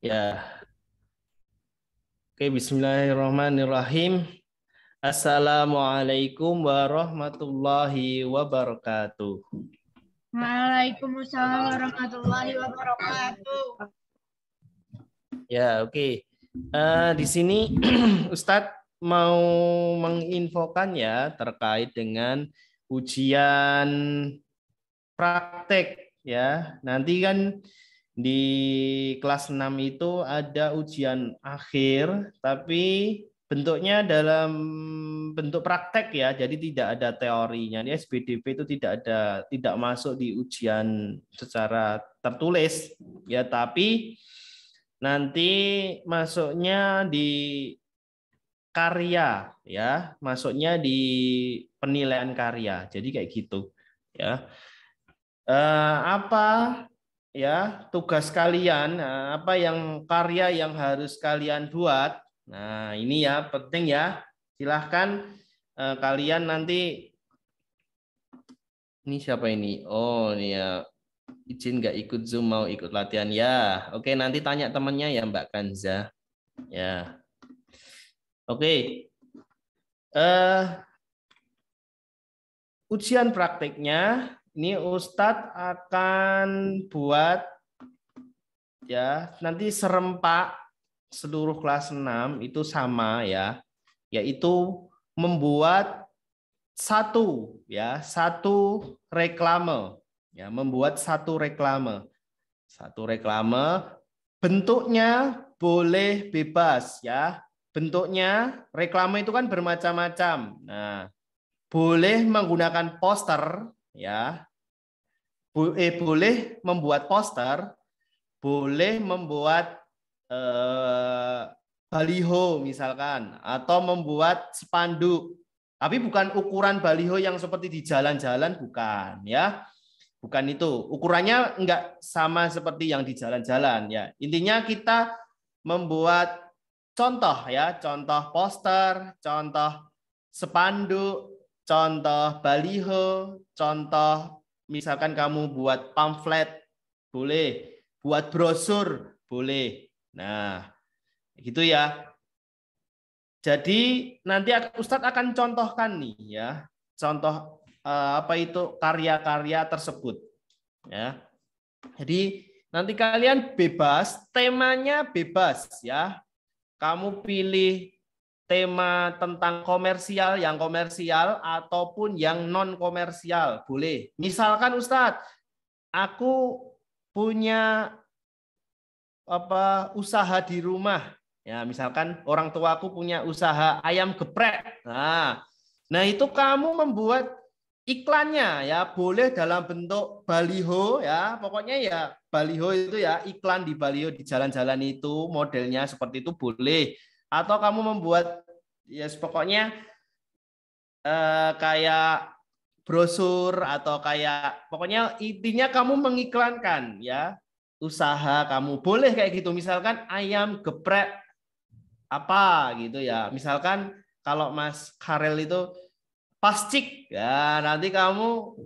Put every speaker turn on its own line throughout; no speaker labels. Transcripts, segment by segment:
Ya. Oke, bismillahirrahmanirrahim. Assalamualaikum warahmatullahi wabarakatuh.
Waalaikumsalam warahmatullahi wabarakatuh.
Ya, oke. Okay. Uh, eh, di sini Ustadz mau menginfokan ya terkait dengan ujian praktek ya. Nanti kan di kelas 6 itu ada ujian akhir tapi bentuknya dalam bentuk praktek ya jadi tidak ada teorinya di SBDP itu tidak ada tidak masuk di ujian secara tertulis ya tapi nanti masuknya di karya ya masuknya di penilaian karya jadi kayak gitu ya eh, apa ya tugas kalian nah, apa yang karya yang harus kalian buat nah ini ya penting ya silahkan eh, kalian nanti ini siapa ini oh ini ya izin nggak ikut zoom mau ikut latihan ya oke nanti tanya temannya ya mbak Kanza ya oke eh ujian praktiknya ini Ustadz akan buat ya nanti serempak seluruh kelas 6 itu sama ya yaitu membuat satu ya satu reklame ya membuat satu reklame satu reklame bentuknya boleh bebas ya bentuknya reklame itu kan bermacam-macam nah boleh menggunakan poster ya eh, boleh membuat poster, boleh membuat eh, baliho misalkan, atau membuat spanduk. Tapi bukan ukuran baliho yang seperti di jalan-jalan, bukan ya, bukan itu. Ukurannya enggak sama seperti yang di jalan-jalan ya. Intinya kita membuat contoh ya, contoh poster, contoh spanduk, contoh baliho, contoh misalkan kamu buat pamflet boleh, buat brosur boleh. Nah, gitu ya. Jadi nanti Ustadz akan contohkan nih ya, contoh eh, apa itu karya-karya tersebut. Ya. Jadi nanti kalian bebas, temanya bebas ya. Kamu pilih tema tentang komersial yang komersial ataupun yang non komersial boleh. Misalkan Ustadz, aku punya apa usaha di rumah. Ya, misalkan orang tuaku punya usaha ayam geprek. Nah, nah itu kamu membuat iklannya ya boleh dalam bentuk baliho ya pokoknya ya baliho itu ya iklan di baliho di jalan-jalan itu modelnya seperti itu boleh atau kamu membuat ya yes, pokoknya eh, kayak brosur atau kayak pokoknya intinya kamu mengiklankan ya usaha kamu boleh kayak gitu misalkan ayam geprek apa gitu ya misalkan kalau Mas Karel itu pascik ya nanti kamu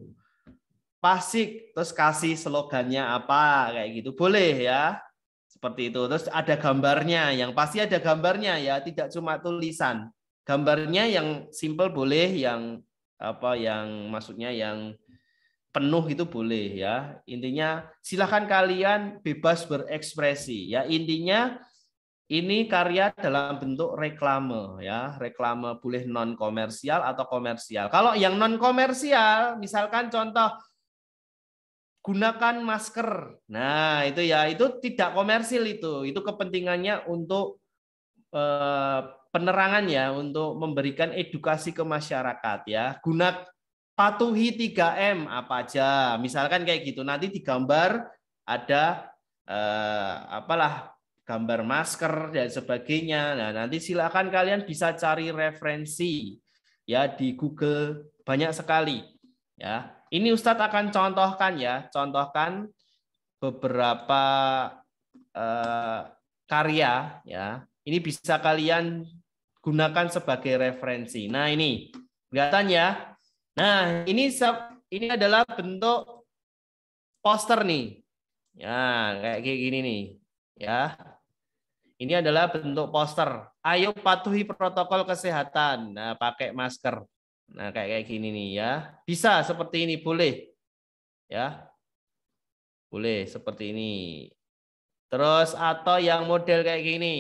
pasik terus kasih slogannya apa kayak gitu boleh ya seperti itu. Terus ada gambarnya, yang pasti ada gambarnya ya, tidak cuma tulisan. Gambarnya yang simple boleh, yang apa yang maksudnya yang penuh itu boleh ya. Intinya silahkan kalian bebas berekspresi ya. Intinya ini karya dalam bentuk reklame ya, reklame boleh non komersial atau komersial. Kalau yang non komersial, misalkan contoh gunakan masker. Nah, itu ya itu tidak komersil itu. Itu kepentingannya untuk eh, penerangan ya, untuk memberikan edukasi ke masyarakat ya. Guna patuhi 3M apa aja. Misalkan kayak gitu. Nanti di gambar ada eh, apalah gambar masker dan sebagainya. Nah, nanti silakan kalian bisa cari referensi ya di Google banyak sekali ya ini Ustadz akan contohkan ya, contohkan beberapa uh, karya ya. Ini bisa kalian gunakan sebagai referensi. Nah ini kelihatan ya. Nah ini ini adalah bentuk poster nih. Ya kayak gini nih. Ya ini adalah bentuk poster. Ayo patuhi protokol kesehatan. Nah, pakai masker. Nah, kayak kayak gini nih ya. Bisa seperti ini boleh. Ya. Boleh seperti ini. Terus atau yang model kayak gini.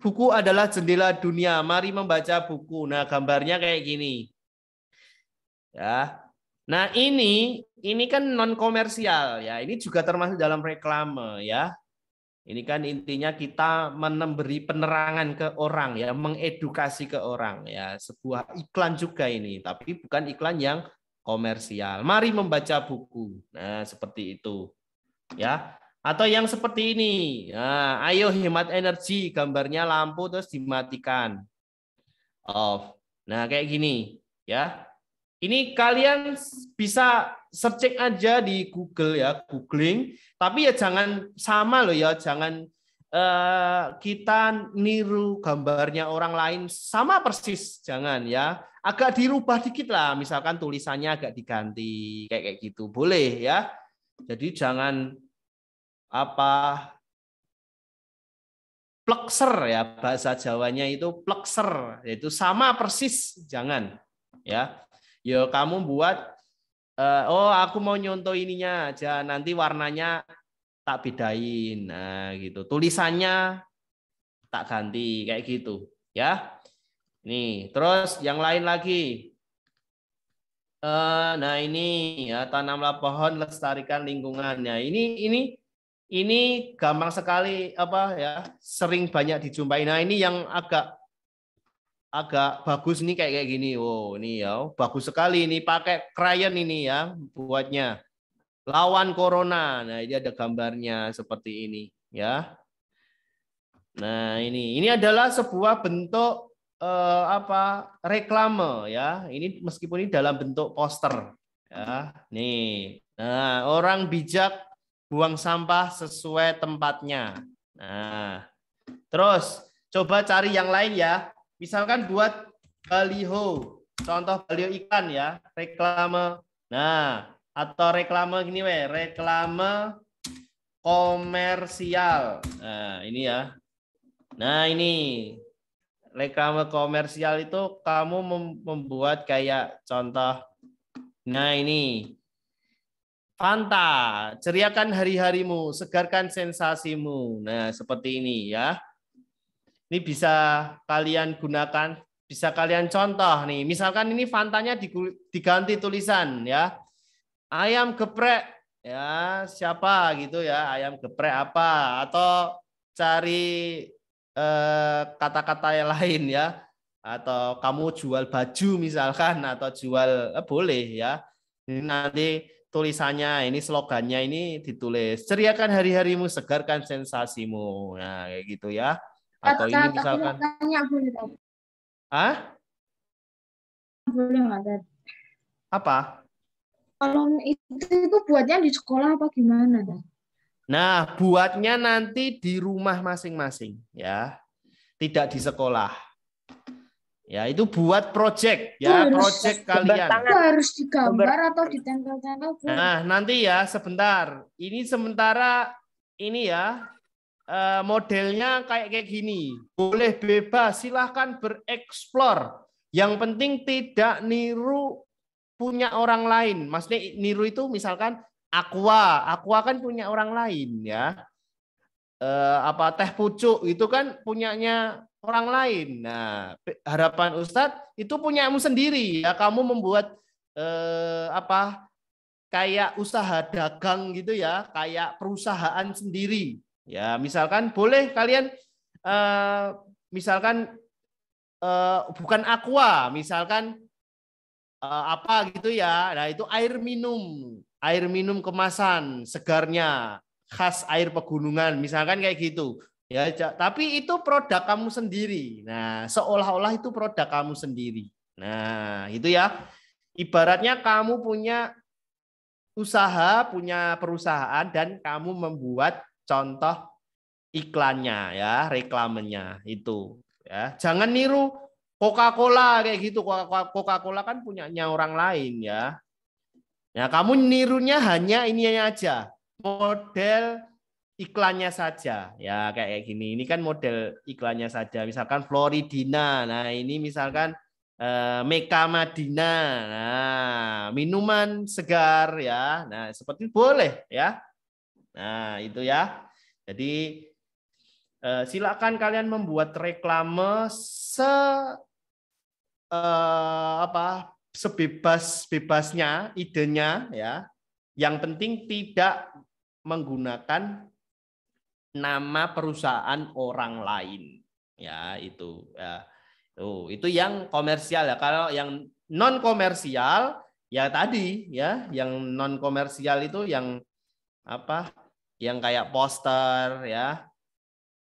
Buku adalah jendela dunia. Mari membaca buku. Nah, gambarnya kayak gini. Ya. Nah, ini ini kan non komersial ya. Ini juga termasuk dalam reklame ya. Ini kan intinya kita memberi penerangan ke orang ya, mengedukasi ke orang ya. Sebuah iklan juga ini, tapi bukan iklan yang komersial. Mari membaca buku. Nah, seperti itu. Ya. Atau yang seperti ini. Nah, ayo hemat energi, gambarnya lampu terus dimatikan. Off. Nah, kayak gini, ya. Ini kalian bisa searching aja di Google ya, googling. Tapi ya jangan sama loh ya, jangan uh, kita niru gambarnya orang lain sama persis, jangan ya. Agak dirubah dikit lah, misalkan tulisannya agak diganti kayak kayak gitu, boleh ya. Jadi jangan apa plekser ya bahasa Jawanya itu plekser yaitu sama persis jangan ya Ya kamu buat uh, oh aku mau nyontoh ininya aja nanti warnanya tak bedain. Nah, gitu. Tulisannya tak ganti kayak gitu, ya. Nih, terus yang lain lagi. Uh, nah ini ya tanamlah pohon lestarikan lingkungannya. Ini ini ini gampang sekali apa ya sering banyak dijumpai. Nah ini yang agak agak bagus nih kayak kayak gini. Wow, ini ya, bagus sekali ini pakai krayon ini ya buatnya. Lawan corona. Nah, ini ada gambarnya seperti ini ya. Nah, ini ini adalah sebuah bentuk eh, apa? reklame ya. Ini meskipun ini dalam bentuk poster ya. Nih. Nah, orang bijak buang sampah sesuai tempatnya. Nah, terus coba cari yang lain ya. Misalkan buat baliho, contoh baliho ikan ya, reklame. Nah, atau reklame gini weh, reklame komersial. Nah, ini ya. Nah, ini reklame komersial itu kamu membuat kayak contoh nah ini Fanta, ceriakan hari-harimu, segarkan sensasimu. Nah, seperti ini ya. Ini bisa kalian gunakan, bisa kalian contoh nih. Misalkan ini fantanya diganti tulisan ya. Ayam geprek ya, siapa gitu ya, ayam geprek apa atau cari eh, kata-kata eh, yang lain ya atau kamu jual baju misalkan atau jual eh, boleh ya. Ini nanti tulisannya, ini slogannya ini ditulis. Ceriakan hari-harimu, segarkan sensasimu. Nah, kayak gitu ya. Atau ini misalkan. ah Hah?
Boleh nggak, Apa? Kalau itu itu buatnya di sekolah apa gimana,
Nah, buatnya nanti di rumah masing-masing, ya. Tidak di sekolah. Ya, itu buat project, ya, itu project kalian. itu
Harus digambar atau ditempel-tempel. Nah,
nanti ya, sebentar. Ini sementara ini ya, Eh, modelnya kayak kayak gini. Boleh bebas, silahkan bereksplor. Yang penting tidak niru punya orang lain. Maksudnya niru itu misalkan aqua, aqua kan punya orang lain ya. Eh, apa teh pucuk itu kan punyanya orang lain. Nah, harapan Ustadz itu punya kamu sendiri ya. Kamu membuat eh, apa kayak usaha dagang gitu ya, kayak perusahaan sendiri. Ya, misalkan boleh kalian uh, misalkan uh, bukan aqua, misalkan uh, apa gitu ya. Nah, itu air minum, air minum kemasan segarnya khas air pegunungan, misalkan kayak gitu. Ya, tapi itu produk kamu sendiri. Nah, seolah-olah itu produk kamu sendiri. Nah, itu ya. Ibaratnya kamu punya usaha, punya perusahaan dan kamu membuat contoh iklannya ya, reklamenya itu ya. Jangan niru Coca-Cola kayak gitu. Coca-Cola kan punyanya orang lain ya. Ya, kamu nirunya hanya ini aja, model iklannya saja. Ya, kayak gini. Ini kan model iklannya saja. Misalkan Floridina. Nah, ini misalkan eh, Madina. Nah, minuman segar ya. Nah, seperti boleh ya. Nah, itu ya. Jadi eh, silakan kalian membuat reklame se eh, apa? sebebas-bebasnya idenya ya. Yang penting tidak menggunakan nama perusahaan orang lain. Ya, itu ya. Tuh, itu yang komersial ya. Kalau yang non komersial ya tadi ya, yang non komersial itu yang apa yang kayak poster ya.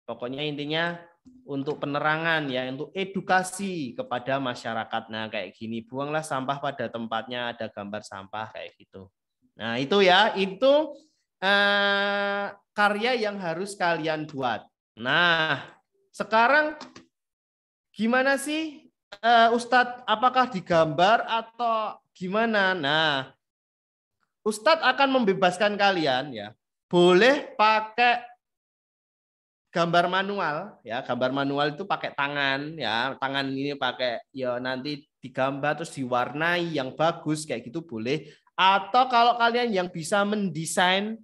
Pokoknya intinya untuk penerangan ya, untuk edukasi kepada masyarakat. Nah, kayak gini, buanglah sampah pada tempatnya, ada gambar sampah kayak gitu. Nah, itu ya, itu eh, karya yang harus kalian buat. Nah, sekarang gimana sih eh, Ustadz, apakah digambar atau gimana? Nah, Ustadz akan membebaskan kalian ya boleh pakai gambar manual ya gambar manual itu pakai tangan ya tangan ini pakai ya nanti digambar terus diwarnai yang bagus kayak gitu boleh atau kalau kalian yang bisa mendesain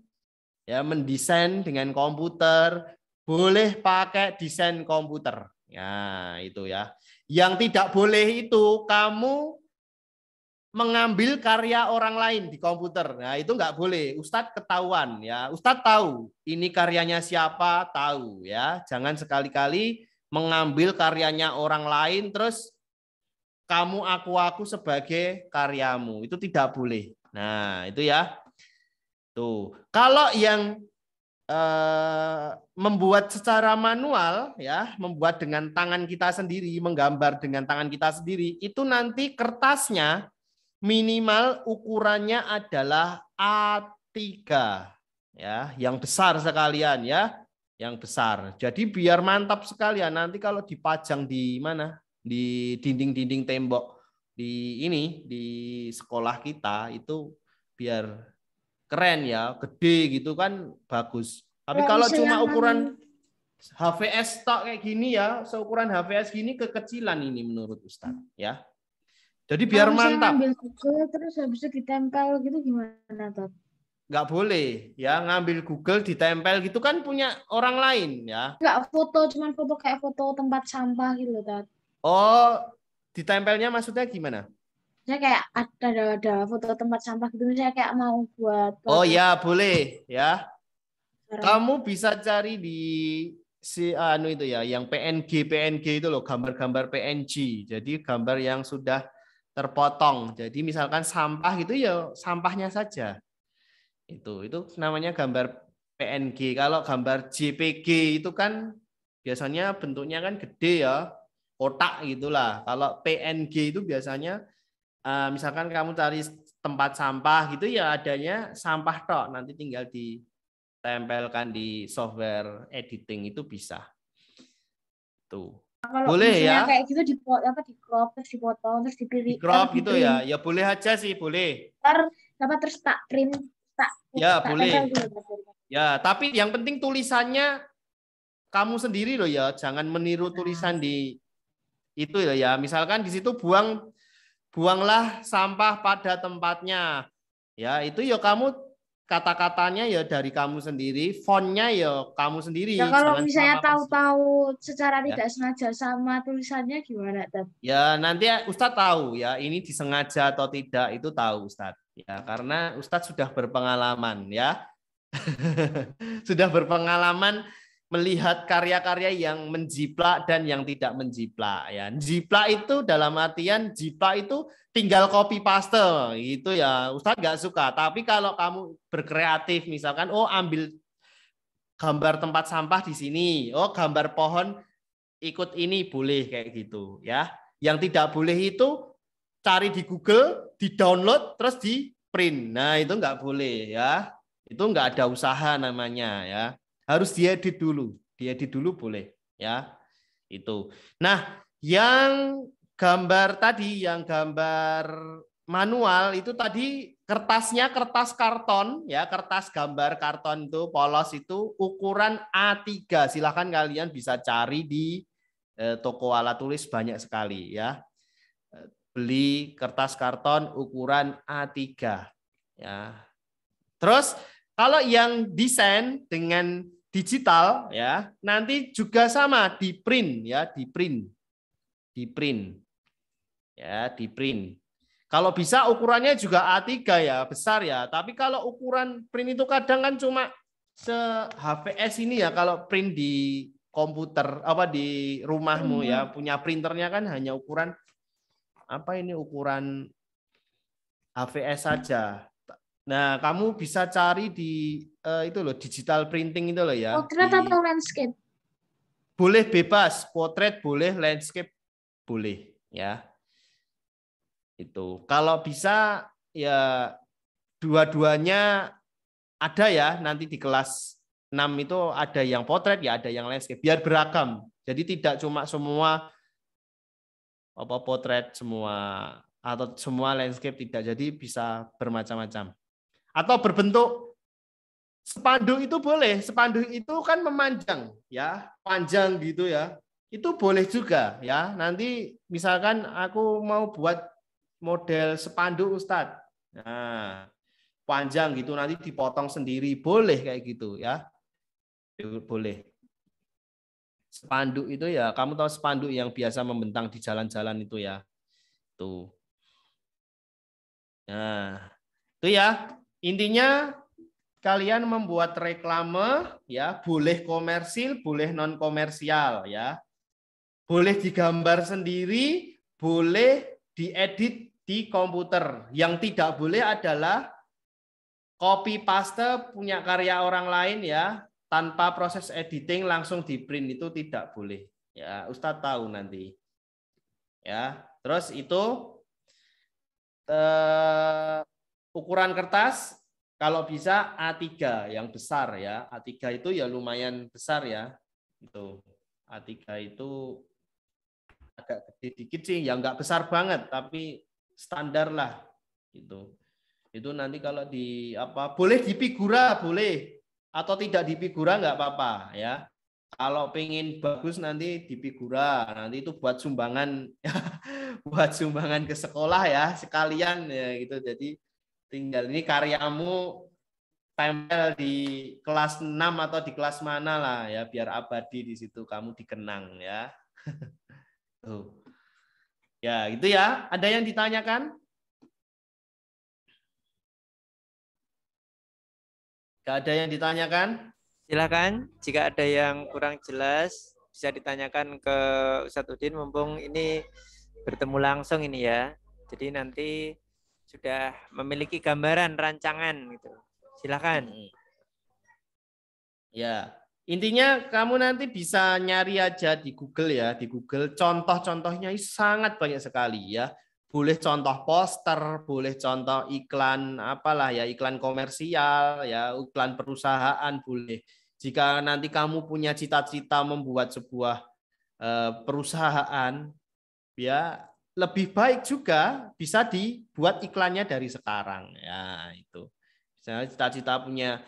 ya mendesain dengan komputer boleh pakai desain komputer ya itu ya yang tidak boleh itu kamu mengambil karya orang lain di komputer. Nah, itu nggak boleh. Ustadz ketahuan ya. Ustadz tahu ini karyanya siapa, tahu ya. Jangan sekali-kali mengambil karyanya orang lain terus kamu aku aku sebagai karyamu. Itu tidak boleh. Nah, itu ya. Tuh. Kalau yang eh, membuat secara manual ya, membuat dengan tangan kita sendiri, menggambar dengan tangan kita sendiri, itu nanti kertasnya minimal ukurannya adalah A3 ya, yang besar sekalian ya, yang besar. Jadi biar mantap sekalian nanti kalau dipajang di mana? Di dinding-dinding tembok di ini di sekolah kita itu biar keren ya, gede gitu kan bagus. Tapi kalau cuma ukuran HVS tak kayak gini ya, seukuran HVS gini kekecilan ini menurut Ustaz, ya. Jadi biar Kalau mantap. Ngambil
Google terus habis itu ditempel gitu gimana, Tat?
Enggak boleh ya ngambil Google ditempel gitu kan punya orang lain ya.
Enggak foto, cuman foto kayak foto tempat sampah gitu, Tat.
Oh, ditempelnya maksudnya gimana?
Saya kayak ada, ada ada foto tempat sampah gitu saya kayak mau buat. Oh ya, boleh ya. Kamu
bisa cari di si anu itu ya, yang PNG PNG itu loh, gambar-gambar PNG. Jadi gambar yang sudah terpotong. Jadi misalkan sampah gitu ya sampahnya saja. Itu itu namanya gambar PNG. Kalau gambar JPG itu kan biasanya bentuknya kan gede ya, kotak gitulah. Kalau PNG itu biasanya eh, misalkan kamu cari tempat sampah gitu ya adanya sampah tok, nanti tinggal ditempelkan di software editing itu bisa. Tuh
kalau boleh ya kayak gitu di apa di crop terus dipotong terus dipilih di crop gitu ya
ya boleh aja sih boleh
ter apa terus tak print tak ya tak boleh ya,
ya tapi
yang penting tulisannya
kamu sendiri loh ya jangan meniru nah. tulisan di itu loh ya misalkan di situ buang buanglah sampah pada tempatnya ya itu ya kamu kata-katanya ya dari kamu sendiri, fontnya ya kamu sendiri. Ya kalau Jangan misalnya
tahu-tahu secara ya. tidak sengaja sama tulisannya gimana, Tad?
Ya nanti Ustadz tahu ya ini disengaja atau tidak itu tahu Ustadz. Ya karena Ustadz sudah berpengalaman ya. sudah berpengalaman melihat karya-karya yang menjiplak dan yang tidak menjiplak ya. Jiplak itu dalam artian jiplak itu tinggal copy paste gitu ya. Ustaz nggak suka, tapi kalau kamu berkreatif misalkan oh ambil gambar tempat sampah di sini, oh gambar pohon ikut ini boleh kayak gitu ya. Yang tidak boleh itu cari di Google, di-download terus di print. Nah, itu nggak boleh ya. Itu nggak ada usaha namanya ya harus diedit dulu. Diedit dulu boleh ya. Itu. Nah, yang gambar tadi, yang gambar manual itu tadi kertasnya kertas karton ya, kertas gambar karton itu polos itu ukuran A3. Silahkan kalian bisa cari di eh, toko alat tulis banyak sekali ya. Eh, beli kertas karton ukuran A3 ya. Terus kalau yang desain dengan digital ya nanti juga sama di print ya di print di print ya di print kalau bisa ukurannya juga A3 ya besar ya tapi kalau ukuran print itu kadang kan cuma se HVS ini ya kalau print di komputer apa di rumahmu ya mm-hmm. punya printernya kan hanya ukuran apa ini ukuran HVS saja nah kamu bisa cari di uh, itu loh digital printing itu loh ya.
Potret oh, atau landscape?
Boleh bebas, potret boleh, landscape boleh ya. Itu. Kalau bisa ya dua-duanya ada ya nanti di kelas 6 itu ada yang potret ya ada yang landscape biar beragam. Jadi tidak cuma semua apa potret semua atau semua landscape tidak jadi bisa bermacam-macam atau berbentuk sepanduk itu boleh, sepanduk itu kan memanjang ya, panjang gitu ya. Itu boleh juga ya. Nanti misalkan aku mau buat model sepanduk Ustadz. Nah, panjang gitu nanti dipotong sendiri boleh kayak gitu ya boleh spanduk itu ya kamu tahu spanduk yang biasa membentang di jalan-jalan itu ya tuh nah itu ya intinya kalian membuat reklame ya boleh komersil boleh non komersial ya boleh digambar sendiri boleh diedit di komputer yang tidak boleh adalah copy paste punya karya orang lain ya tanpa proses editing langsung di print itu tidak boleh ya Ustadz tahu nanti ya terus itu eh, ukuran kertas kalau bisa A3 yang besar ya. A3 itu ya lumayan besar ya. Itu A3 itu agak sedikit sih, ya enggak besar banget tapi standar lah itu Itu nanti kalau di apa boleh di figura boleh atau tidak di figura enggak apa-apa ya. Kalau pengen bagus nanti di figura, nanti itu buat sumbangan buat sumbangan ke sekolah ya sekalian ya gitu. Jadi tinggal ini karyamu tempel di kelas 6 atau di kelas mana lah ya biar abadi di situ kamu dikenang ya. Tuh. Ya, gitu ya. Ada yang ditanyakan?
Gak ada yang ditanyakan? Silakan, jika ada yang kurang jelas bisa ditanyakan ke Ustadz Udin mumpung ini bertemu langsung ini ya. Jadi nanti sudah memiliki gambaran rancangan gitu. Silakan. Ya, intinya kamu nanti
bisa nyari aja di Google ya, di Google contoh-contohnya sangat banyak sekali ya. Boleh contoh poster, boleh contoh iklan apalah ya, iklan komersial ya, iklan perusahaan boleh. Jika nanti kamu punya cita-cita membuat sebuah eh, perusahaan ya lebih baik juga bisa dibuat iklannya dari sekarang. Ya, itu. Misalnya cita-cita punya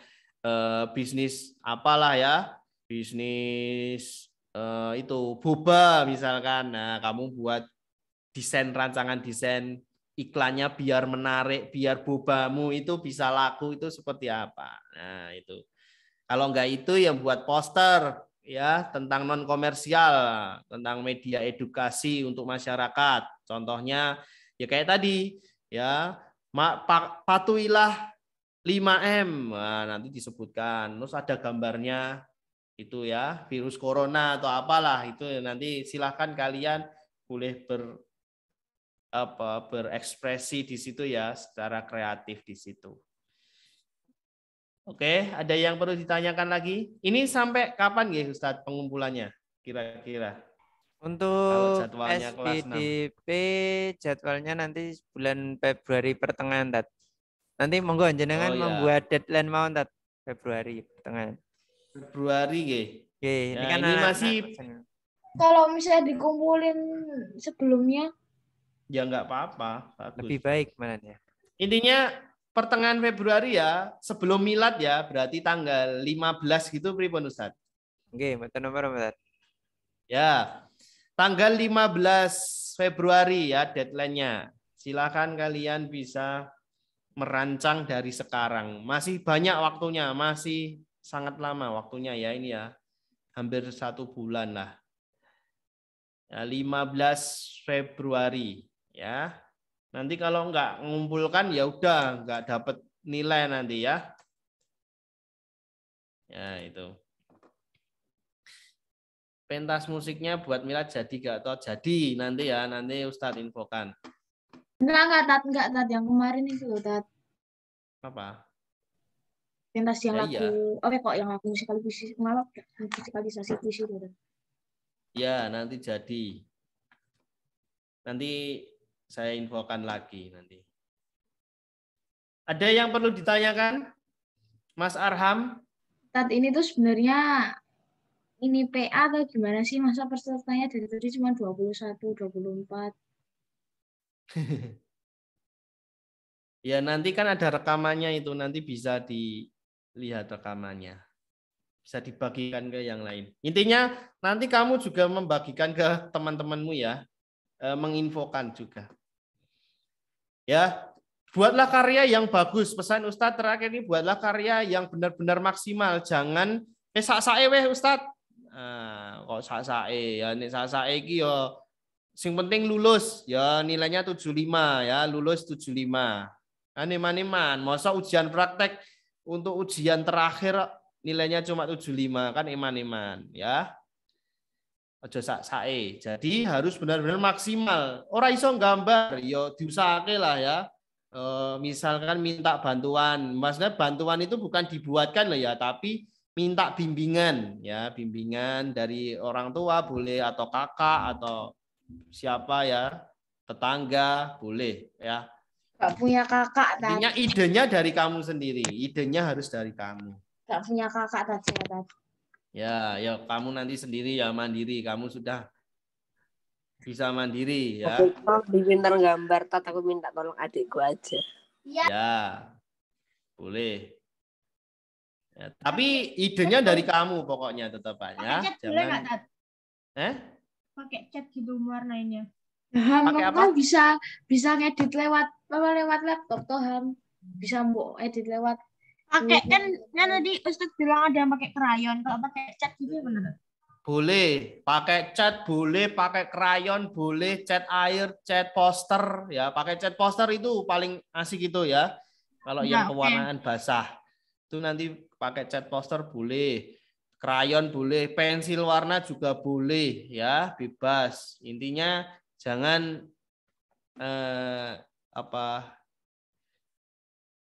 eh, bisnis apalah ya, bisnis eh, itu boba misalkan. Nah, kamu buat desain rancangan desain iklannya biar menarik, biar bobamu itu bisa laku itu seperti apa. Nah, itu. Kalau enggak itu yang buat poster, ya tentang non komersial, tentang media edukasi untuk masyarakat. Contohnya ya kayak tadi ya patuhilah 5M. Nah, nanti disebutkan. Terus ada gambarnya itu ya, virus corona atau apalah itu nanti silahkan kalian boleh ber apa berekspresi di situ ya secara kreatif di situ. Oke, ada yang perlu ditanyakan lagi? Ini sampai kapan ya Ustadz
pengumpulannya kira-kira? Untuk SPDP jadwalnya nanti bulan Februari pertengahan, Tat. Nanti monggo jenengan oh, iya. membuat deadline mau, Tat. Februari pertengahan. Februari, nggih. Oke, ini ya, kan ini anak, masih anak. kalau misalnya dikumpulin sebelumnya
ya nggak apa-apa, Lebih baik mana ya? Intinya pertengahan Februari ya, sebelum milad ya, berarti tanggal 15 gitu pripun Ustaz? oke mboten nomor Ustaz. Ya. Tanggal 15 Februari ya deadline-nya. Silakan kalian bisa merancang dari sekarang. Masih banyak waktunya, masih sangat lama waktunya ya ini ya. Hampir satu bulan lah. Ya, 15 Februari ya. Nanti kalau nggak mengumpulkan ya udah nggak dapat nilai nanti ya. Ya itu. Pentas musiknya buat Mila jadi gak atau jadi nanti ya nanti Ustadz infokan.
Enggak enggak tat enggak tat yang kemarin itu loh tat. Apa? Pentas yang ya, laku, iya. oke kok yang laku musikalisasi malah musikalisasi puisi itu.
Ya nanti jadi. Nanti saya infokan lagi nanti. Ada yang perlu ditanyakan? Mas Arham?
Saat ini tuh sebenarnya ini PA atau gimana sih? Masa pesertanya dari tadi cuma 21, 24?
ya nanti kan ada rekamannya itu. Nanti bisa dilihat rekamannya. Bisa dibagikan ke yang lain. Intinya nanti kamu juga membagikan ke teman-temanmu ya. Eh, menginfokan juga. Ya, buatlah karya yang bagus. Pesan Ustadz terakhir ini buatlah karya yang benar-benar maksimal. Jangan eh sak sae weh ustad Nah, kok sak sae ya nih sak sae iki yo ya, sing penting lulus ya nilainya tujuh lima ya, lulus tujuh lima. 75. aneman man masa ujian praktek untuk ujian terakhir nilainya cuma tujuh lima kan iman-iman ya. Aja sak sae. Jadi harus benar-benar maksimal. Ora iso gambar, yo ya, diusahake lah ya. E, misalkan minta bantuan. Maksudnya bantuan itu bukan dibuatkan loh ya, tapi minta bimbingan ya, bimbingan dari orang tua boleh atau kakak atau siapa ya, tetangga boleh ya.
Gak punya kakak tadi. Idenya,
idenya dari kamu sendiri. Idenya harus dari kamu.
Gak punya kakak tadi. Ya, tadi.
Ya, ya kamu nanti sendiri ya mandiri. Kamu sudah bisa mandiri ya. Di pintar gambar, tat aku minta tolong adikku aja. Iya. Ya. Boleh. Ya, tapi idenya dari kamu pokoknya tetap ya. Jangan. Boleh enggak,
Eh? Pakai cat gitu warnanya. Ham, Pakai apa? bisa bisa ngedit lewat lewat laptop toh Ham. Bisa mbok edit lewat pakai iya. kan kan tadi Ustaz bilang ada yang pakai krayon kalau pakai cat gitu bener
boleh pakai cat boleh pakai krayon boleh cat air cat poster ya pakai cat poster itu paling asik gitu ya kalau iya, yang pewarnaan basah itu nanti pakai cat poster boleh krayon boleh pensil warna juga boleh ya bebas intinya jangan eh, apa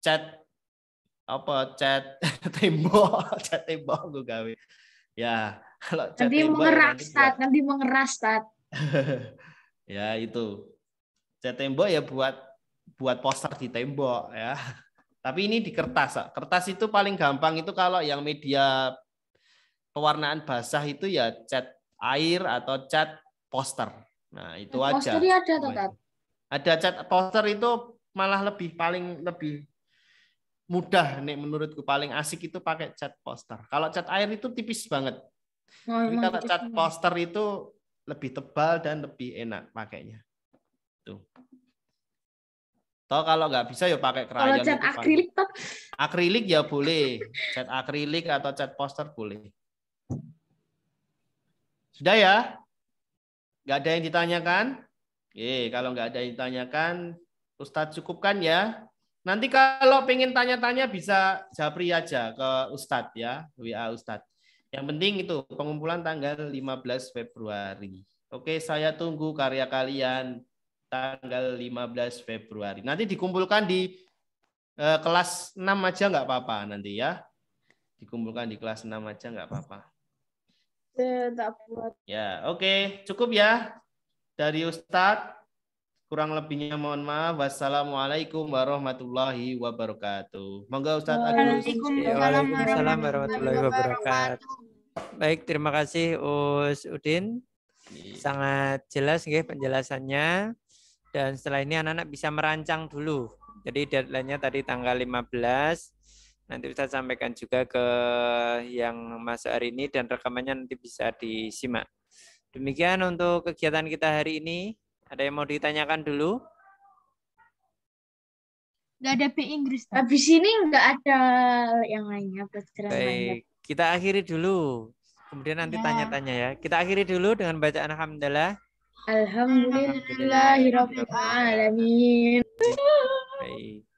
cat apa cat tembok cat tembok gue gawe ya kalau cat nanti tembok, mengeras nanti,
tat, nanti mengeras tat
ya itu cat tembok ya buat buat poster di tembok ya tapi ini di kertas kertas itu paling gampang itu kalau yang media pewarnaan basah itu ya cat air atau cat poster nah itu nah, aja
ada
ada cat poster itu malah lebih paling lebih mudah nih menurutku paling asik itu pakai cat poster. Kalau cat air itu tipis banget. Oh, Jadi kalau cat poster itu lebih tebal dan lebih enak pakainya. Tuh. Toh kalau nggak bisa ya pakai krayon. Kalau cat akrilik toh. Akrilik ya boleh. Cat akrilik atau cat poster boleh. Sudah ya? Nggak ada yang ditanyakan? Oke, kalau nggak ada yang ditanyakan, Ustadz cukupkan ya. Nanti kalau pengen tanya-tanya bisa japri aja ke Ustadz ya, WA Ustadz. Yang penting itu pengumpulan tanggal 15 Februari. Oke, saya tunggu karya kalian tanggal 15 Februari. Nanti dikumpulkan di eh, kelas 6 aja nggak apa-apa nanti ya. Dikumpulkan di kelas 6 aja nggak apa-apa. Ya, oke. Cukup ya dari Ustadz. Kurang lebihnya mohon maaf. Wassalamualaikum warahmatullahi wabarakatuh. Monggo Ustaz Agus. Iya, waalaikumsalam warahmatullahi, warahmatullahi wabarakatuh.
Baik, terima kasih Us Udin. Iya. Sangat jelas nggih penjelasannya. Dan setelah ini anak-anak bisa merancang dulu. Jadi deadline-nya tadi tanggal 15. Nanti Ustaz sampaikan juga ke yang masuk hari ini dan rekamannya nanti bisa disimak. Demikian untuk kegiatan kita hari ini. Ada yang mau ditanyakan dulu? Gak ada B Inggris. Habis ini nggak ada yang lainnya pelajaran Baik, kita akhiri dulu. Kemudian nanti ya. tanya-tanya ya. Kita akhiri dulu dengan bacaan alhamdulillah. Alhamdulillahirabbil alamin. Baik.